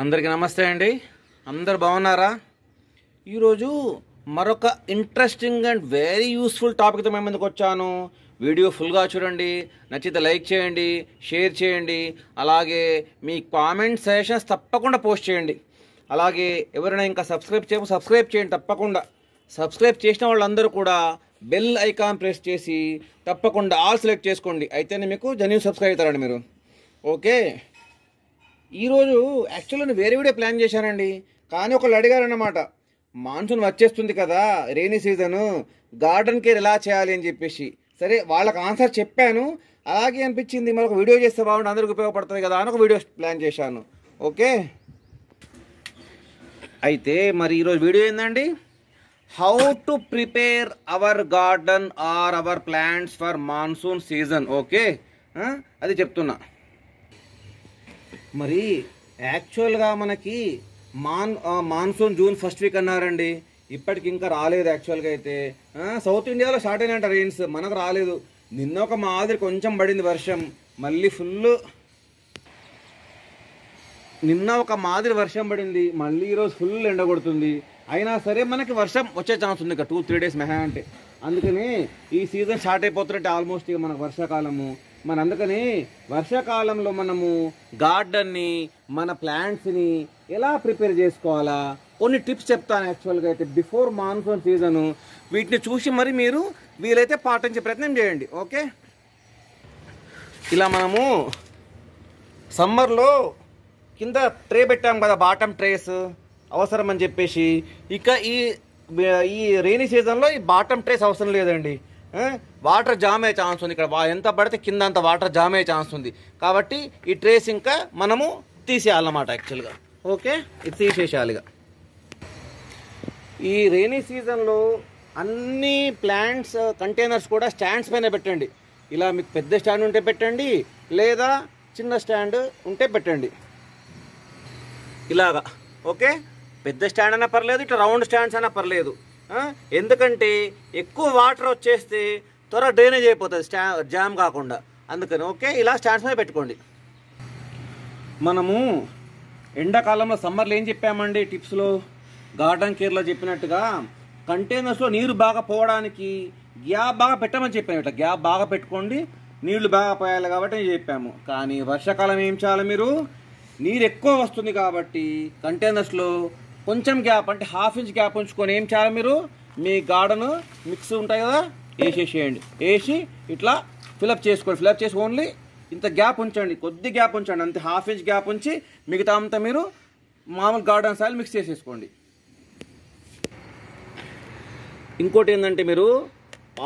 అందరికీ నమస్తే అండి అందరు బాగున్నారా ఈరోజు మరొక ఇంట్రెస్టింగ్ అండ్ వెరీ యూస్ఫుల్ టాపిక్తో మేము ముందుకు వచ్చాను వీడియో ఫుల్గా చూడండి నచ్చితే లైక్ చేయండి షేర్ చేయండి అలాగే మీ కామెంట్ సజెషన్స్ తప్పకుండా పోస్ట్ చేయండి అలాగే ఎవరైనా ఇంకా సబ్స్క్రైబ్ చేయము సబ్స్క్రైబ్ చేయండి తప్పకుండా సబ్స్క్రైబ్ చేసిన వాళ్ళందరూ కూడా బెల్ ఐకాన్ ప్రెస్ చేసి తప్పకుండా ఆల్ సెలెక్ట్ చేసుకోండి అయితేనే మీకు జెన్యూన్ సబ్స్క్రైబ్ అవుతారండి మీరు ఓకే ఈరోజు యాక్చువల్గా నేను వేరే వీడియో ప్లాన్ చేశానండి కానీ ఒకళ్ళు అడిగారన్నమాట మాన్సూన్ వచ్చేస్తుంది కదా రెయినీ సీజను గార్డెన్ కేర్ ఎలా చేయాలి అని చెప్పేసి సరే వాళ్ళకి ఆన్సర్ చెప్పాను అలాగే అనిపించింది మరొక వీడియో చేస్తే బాగుంటుంది అందరికి ఉపయోగపడుతుంది కదా అని ఒక వీడియో ప్లాన్ చేశాను ఓకే అయితే మరి ఈరోజు వీడియో ఏంటండి how to prepare our garden or our plants for monsoon season okay అది చెప్తున్నా మరి యాక్చువల్గా మనకి మాన్ మాన్సూన్ జూన్ ఫస్ట్ వీక్ అన్నారండి ఇప్పటికి ఇంకా రాలేదు యాక్చువల్గా అయితే సౌత్ ఇండియాలో స్టార్ట్ అయినట్ట రెయిన్స్ మనకు రాలేదు నిన్న ఒక మాదిరి కొంచెం పడింది వర్షం మళ్ళీ ఫుల్ నిన్న ఒక మాదిరి వర్షం పడింది మళ్ళీ ఈరోజు ఫుల్ ఎండ కొడుతుంది అయినా సరే మనకి వర్షం వచ్చే ఛాన్స్ ఉంది ఇక టూ త్రీ డేస్ మెహా అంటే అందుకని ఈ సీజన్ స్టార్ట్ అయిపోతున్నట్టు ఆల్మోస్ట్ ఇక మనకు వర్షాకాలము మన అందుకనే వర్షాకాలంలో మనము గార్డెన్ని మన ప్లాంట్స్ని ఎలా ప్రిపేర్ చేసుకోవాలా కొన్ని టిప్స్ చెప్తాను యాక్చువల్గా అయితే బిఫోర్ మాన్సూన్ సీజను వీటిని చూసి మరి మీరు వీలైతే పాటించే ప్రయత్నం చేయండి ఓకే ఇలా మనము సమ్మర్లో కింద ట్రే పెట్టాం కదా బాటమ్ ట్రేస్ అవసరం అని చెప్పేసి ఇక ఈ ఈ రెయినీ సీజన్లో ఈ బాటమ్ ట్రేస్ అవసరం లేదండి వాటర్ జామ్ అయ్యే ఛాన్స్ ఉంది ఇక్కడ ఎంత పడితే కింద అంత వాటర్ జామ్ అయ్యే ఛాన్స్ ఉంది కాబట్టి ఈ ట్రేస్ ఇంకా మనము తీసేయాలన్నమాట యాక్చువల్గా ఓకే ఇది తీసేసేయాలిగా ఈ రెయినీ సీజన్లో అన్ని ప్లాంట్స్ కంటైనర్స్ కూడా స్టాండ్స్ పైన పెట్టండి ఇలా మీకు పెద్ద స్టాండ్ ఉంటే పెట్టండి లేదా చిన్న స్టాండ్ ఉంటే పెట్టండి ఇలాగా ఓకే పెద్ద స్టాండ్ అయినా పర్లేదు ఇట్లా రౌండ్ స్టాండ్స్ అయినా పర్లేదు ఎందుకంటే ఎక్కువ వాటర్ వచ్చేస్తే త్వర డ్రైనేజ్ అయిపోతుంది స్టా జామ్ కాకుండా అందుకని ఓకే ఇలా స్టాండ్స్ మీద పెట్టుకోండి మనము ఎండాకాలంలో సమ్మర్లో ఏం చెప్పామండి టిప్స్లో గార్డెన్ కేర్లో చెప్పినట్టుగా కంటైనర్స్లో నీరు బాగా పోవడానికి గ్యాప్ బాగా పెట్టమని చెప్పాను ఇట్లా గ్యాప్ బాగా పెట్టుకోండి నీళ్లు బాగా పోయాలి కాబట్టి చెప్పాము కానీ వర్షాకాలం ఏం చేయాలి మీరు నీరు ఎక్కువ వస్తుంది కాబట్టి కంటైనర్స్లో కొంచెం గ్యాప్ అంటే హాఫ్ ఇంచ్ గ్యాప్ ఉంచుకొని ఏం చేయాలి మీరు మీ గార్డెన్ మిక్స్ ఉంటాయి కదా వేసేసేయండి వేసి ఇట్లా ఫిలప్ చేసుకోండి ఫిలప్ చేసి ఓన్లీ ఇంత గ్యాప్ ఉంచండి కొద్ది గ్యాప్ ఉంచండి అంతే హాఫ్ ఇంచ్ గ్యాప్ ఉంచి మిగతా అంతా మీరు మామూలు గార్డెన్ సాయిల్ మిక్స్ చేసేసుకోండి ఇంకోటి ఏంటంటే మీరు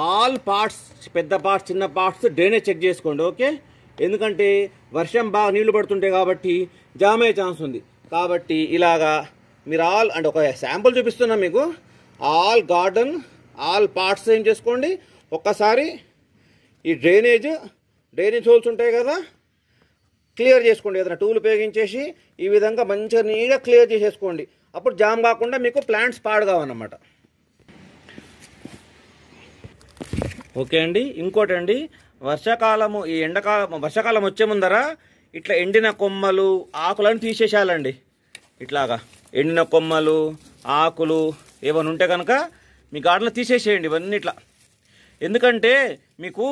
ఆల్ పార్ట్స్ పెద్ద పార్ట్స్ చిన్న పార్ట్స్ డ్రైనేజ్ చెక్ చేసుకోండి ఓకే ఎందుకంటే వర్షం బాగా నీళ్లు పడుతుంటాయి కాబట్టి జామ్ అయ్యే ఛాన్స్ ఉంది కాబట్టి ఇలాగా మీరు ఆల్ అండ్ ఒక శాంపుల్ చూపిస్తున్నా మీకు ఆల్ గార్డెన్ ఆల్ పార్ట్స్ ఏం చేసుకోండి ఒక్కసారి ఈ డ్రైనేజ్ డ్రైనేజ్ హోల్స్ ఉంటాయి కదా క్లియర్ చేసుకోండి ఏదైనా టూల్ ఉపయోగించేసి ఈ విధంగా మంచిగా నీట్గా క్లియర్ చేసేసుకోండి అప్పుడు జామ్ కాకుండా మీకు ప్లాంట్స్ పాడు కావన్నమాట ఓకే అండి ఇంకోటి అండి వర్షాకాలము ఈ ఎండాకాలం వర్షాకాలం వచ్చే ముందర ఇట్లా ఎండిన కొమ్మలు ఆకులను తీసేసేయాలండి ఇట్లాగా ఎండిన కొమ్మలు ఆకులు ఏమైనా ఉంటే కనుక మీ గార్డెన్లో తీసేసేయండి ఇవన్నీ ఇట్లా ఎందుకంటే మీకు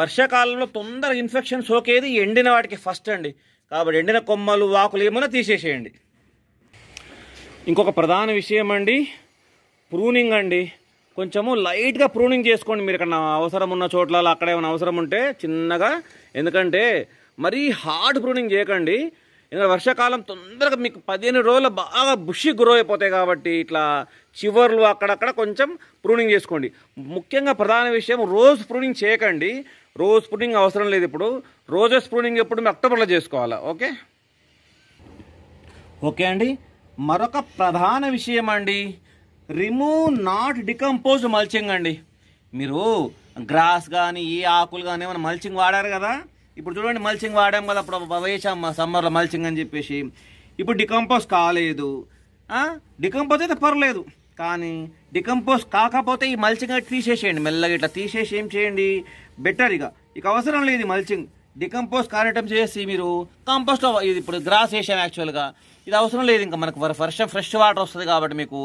వర్షాకాలంలో తొందరగా ఇన్ఫెక్షన్ సోకేది ఎండిన వాటికి ఫస్ట్ అండి కాబట్టి ఎండిన కొమ్మలు ఆకులు ఏమైనా తీసేసేయండి ఇంకొక ప్రధాన విషయం అండి ప్రూనింగ్ అండి కొంచెము లైట్గా ప్రూనింగ్ చేసుకోండి మీరు ఇక్కడ అవసరం ఉన్న చోట్ల అక్కడ ఏమైనా అవసరం ఉంటే చిన్నగా ఎందుకంటే మరీ హార్డ్ ప్రూనింగ్ చేయకండి ఎందుకంటే వర్షాకాలం తొందరగా మీకు పదిహేను రోజులు బాగా బుషి గ్రో అయిపోతాయి కాబట్టి ఇట్లా చివర్లు అక్కడక్కడ కొంచెం ప్రూనింగ్ చేసుకోండి ముఖ్యంగా ప్రధాన విషయం రోజ్ ప్రూనింగ్ చేయకండి రోజ్ ప్రూనింగ్ అవసరం లేదు ఇప్పుడు రోజెస్ ప్రూనింగ్ ఎప్పుడు మేము అక్టోబర్లో చేసుకోవాలా ఓకే ఓకే అండి మరొక ప్రధాన విషయం అండి రిమూవ్ నాట్ డికంపోజ్ మల్చింగ్ అండి మీరు గ్రాస్ కానీ ఈ ఆకులు కానీ ఏమైనా మల్చింగ్ వాడారు కదా ఇప్పుడు చూడండి మల్చింగ్ వాడాం కదా అప్పుడు వేసాం సమ్మర్లో మల్చింగ్ అని చెప్పేసి ఇప్పుడు డికంపోజ్ కాలేదు డికంపోజ్ అయితే పర్లేదు కానీ డికంపోజ్ కాకపోతే ఈ మల్చింగ్ తీసేసేయండి మెల్లగా ఇట్లా తీసేసి ఏం చేయండి బెటర్ ఇక ఇక అవసరం లేదు మల్చింగ్ డికంపోజ్ కారటం చేసి మీరు కంపోస్ట్ ఇది ఇప్పుడు గ్రాస్ వేసాం యాక్చువల్గా ఇది అవసరం లేదు ఇంకా మనకు ఫ్రెష్ ఫ్రెష్ వాటర్ వస్తుంది కాబట్టి మీకు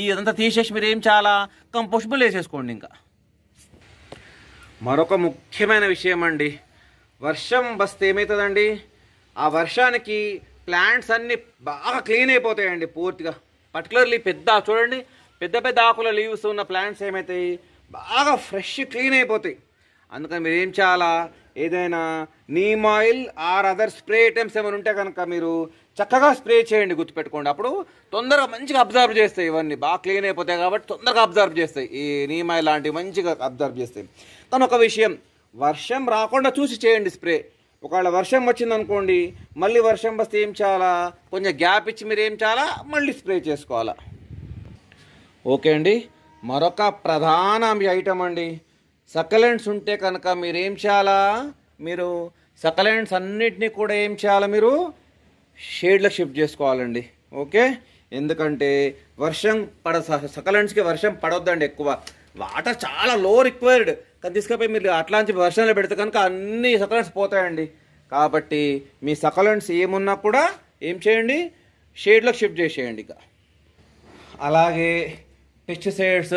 ఈ ఇదంతా తీసేసి మీరు ఏం చాలా కంపోస్టబుల్ వేసేసుకోండి ఇంకా మరొక ముఖ్యమైన విషయం అండి వర్షం వస్తే ఏమవుతుందండి ఆ వర్షానికి ప్లాంట్స్ అన్నీ బాగా క్లీన్ అయిపోతాయండి పూర్తిగా పర్టికులర్లీ పెద్ద చూడండి పెద్ద పెద్ద ఆకుల లీవ్స్ ఉన్న ప్లాంట్స్ ఏమవుతాయి బాగా ఫ్రెష్ క్లీన్ అయిపోతాయి అందుకని మీరు ఏం చేయాలా ఏదైనా neem oil or other spray items ఏమైనా ఉంటే కనుక మీరు చక్కగా స్ప్రే చేయండి గుర్తుపెట్టుకోండి అప్పుడు తొందరగా మంచిగా అబ్జర్వ్ చేస్తాయి ఇవన్నీ బాగా క్లీన్ అయిపోతాయి కాబట్టి తొందరగా అబ్జర్వ్ చేస్తాయి ఈ నీమ్ ఆయిల్ లాంటివి మంచిగా అబ్జర్వ్ చేస్తాయి కానీ ఒక విషయం వర్షం రాకుండా చూసి చేయండి స్ప్రే ఒకవేళ వర్షం వచ్చిందనుకోండి మళ్ళీ వర్షం వస్తే ఏం చేయాలా కొంచెం గ్యాప్ ఇచ్చి మీరు ఏం చేయాలా మళ్ళీ స్ప్రే చేసుకోవాలా ఓకే అండి మరొక ప్రధాన ఐటమ్ అండి సకలెంట్స్ ఉంటే కనుక మీరు ఏం చేయాలా మీరు సకలెంట్స్ అన్నిటినీ కూడా ఏం చేయాలా మీరు షేడ్లకు షిఫ్ట్ చేసుకోవాలండి ఓకే ఎందుకంటే వర్షం పడ సకలెంట్స్కి వర్షం పడొద్దండి ఎక్కువ వాటర్ చాలా లో రిక్వైర్డ్ కానీ తీసుకపోయి మీరు అట్లాంటి వర్షంలో పెడితే కనుక అన్ని సకలెంట్స్ పోతాయండి కాబట్టి మీ సకలెంట్స్ ఏమున్నా కూడా ఏం చేయండి షేడ్లోకి షిఫ్ట్ చేసేయండి ఇక అలాగే పెస్టిసైడ్స్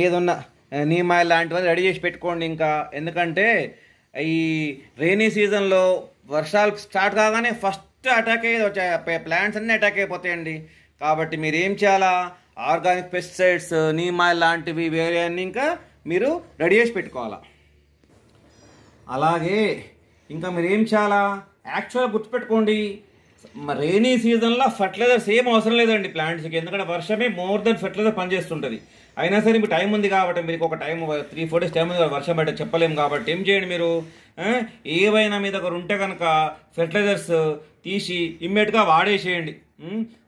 ఏదున్నా నీమాయిల్ లాంటివన్నీ రెడీ చేసి పెట్టుకోండి ఇంకా ఎందుకంటే ఈ రైనీ సీజన్లో వర్షాలు స్టార్ట్ కాగానే ఫస్ట్ అటాక్ అయ్యేది వచ్చాయి ప్లాంట్స్ అన్నీ అటాక్ అయిపోతాయండి కాబట్టి మీరు ఏం చేయాలా ఆర్గానిక్ పెస్టిసైడ్స్ నీమా లాంటివి వేరే అన్నీ ఇంకా మీరు రెడీ చేసి పెట్టుకోవాలా అలాగే ఇంకా మీరు ఏం చేయాలా యాక్చువల్గా గుర్తుపెట్టుకోండి రైనీ సీజన్లో ఫర్టిలైజర్ సేమ్ అవసరం లేదండి ప్లాంట్స్కి ఎందుకంటే వర్షమే మోర్ దెన్ ఫర్టిలైజర్ పనిచేస్తుంటుంది అయినా సరే మీకు టైం ఉంది కాబట్టి మీకు ఒక time three four days time ఉంది వర్షం పెట్ట చెప్పలేము కాబట్టి ఏం చేయండి మీరు ఏవైనా మీద ఒకరు ఉంటే కనుక ఫెర్టిలైజర్స్ తీసి ఇమ్మీడియట్గా వాడేసేయండి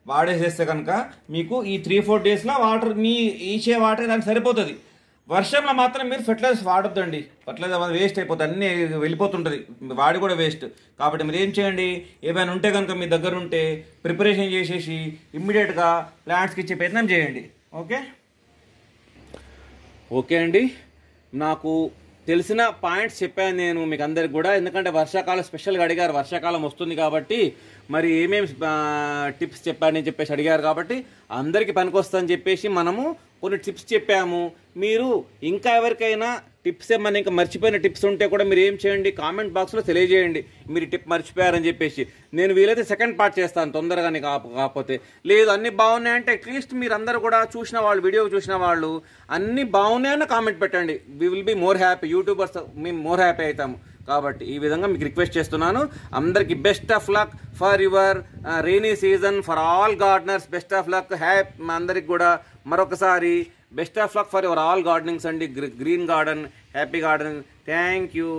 వాడేసేస్తే కనుక మీకు ఈ త్రీ ఫోర్ డేస్లో వాటర్ మీ ఈచే వాటర్ దానికి సరిపోతుంది వర్షంలో మాత్రం మీరు ఫెర్టిలైజర్స్ వాడొద్దండి ఫెర్టిలైజర్ వేస్ట్ అయిపోతుంది అన్నీ వెళ్ళిపోతుంటుంది వాడి కూడా వేస్ట్ కాబట్టి మీరు ఏం చేయండి ఏమైనా ఉంటే కనుక మీ దగ్గర ఉంటే ప్రిపరేషన్ చేసేసి ఇమ్మీడియట్గా ప్లాంట్స్కి ఇచ్చే ప్రయత్నం చేయండి ఓకే ఓకే అండి నాకు తెలిసిన పాయింట్స్ చెప్పాను నేను మీకు అందరికి కూడా ఎందుకంటే వర్షాకాలం స్పెషల్గా అడిగారు వర్షాకాలం వస్తుంది కాబట్టి మరి ఏమేమి టిప్స్ చెప్పాడని చెప్పేసి అడిగారు కాబట్టి అందరికీ పనికొస్తుందని చెప్పేసి మనము కొన్ని టిప్స్ చెప్పాము మీరు ఇంకా ఎవరికైనా టిప్స్ ఏమన్నా ఇంకా మర్చిపోయిన టిప్స్ ఉంటే కూడా మీరు ఏం చేయండి కామెంట్ బాక్స్లో తెలియజేయండి మీరు టిప్ మర్చిపోయారని చెప్పేసి నేను వీలైతే సెకండ్ పార్ట్ చేస్తాను తొందరగా నీకు కాకపోతే లేదు అన్నీ బాగున్నాయంటే అట్లీస్ట్ మీరు అందరు కూడా చూసిన వాళ్ళు వీడియో చూసిన వాళ్ళు అన్నీ బాగున్నాయని కామెంట్ పెట్టండి we will be more happy YouTubers మేము మోర్ హ్యాపీ అవుతాము కాబట్టి ఈ విధంగా మీకు రిక్వెస్ట్ చేస్తున్నాను అందరికీ best of luck for your rainy season for all gardeners best of luck హ్యాప్ అందరికి కూడా మరొకసారి best of luck for your all gardenings అండి green garden happy garden thank you